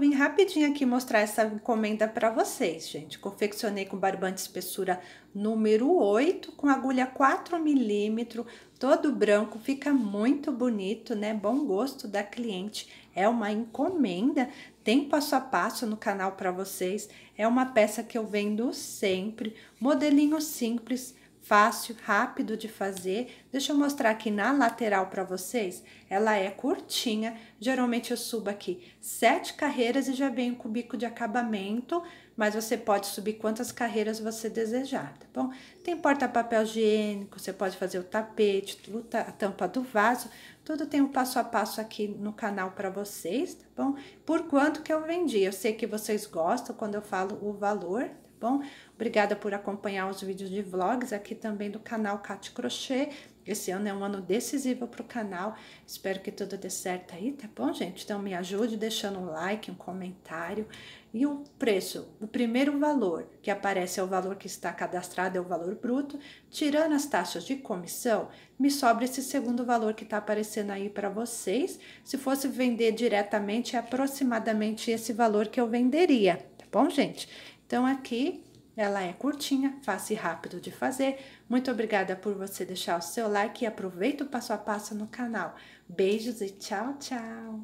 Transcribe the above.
vim rapidinho aqui mostrar essa encomenda para vocês, gente. Confeccionei com barbante espessura número 8, com agulha 4 milímetro, todo branco, fica muito bonito, né? Bom gosto da cliente. É uma encomenda, tem passo a passo no canal para vocês. É uma peça que eu vendo sempre, modelinho simples, fácil, rápido de fazer. Deixa eu mostrar aqui na lateral para vocês. Ela é curtinha, geralmente eu subo aqui sete carreiras e já venho com o bico de acabamento, mas você pode subir quantas carreiras você desejar, tá bom? Tem porta-papel higiênico, você pode fazer o tapete, a tampa do vaso, tudo tem um passo a passo aqui no canal para vocês, tá bom? Por quanto que eu vendi, eu sei que vocês gostam quando eu falo o valor, tá bom? Obrigada por acompanhar os vídeos de vlogs aqui também do canal Cat Crochê. Esse ano é um ano decisivo para o canal. Espero que tudo dê certo aí, tá bom, gente? Então, me ajude deixando um like, um comentário e o preço. O primeiro valor que aparece é o valor que está cadastrado, é o valor bruto. Tirando as taxas de comissão, me sobra esse segundo valor que está aparecendo aí para vocês. Se fosse vender diretamente, é aproximadamente esse valor que eu venderia, tá bom, gente? Então, aqui ela é curtinha, fácil e rápido de fazer. Muito obrigada por você deixar o seu like e aproveita o passo a passo no canal. Beijos e tchau, tchau!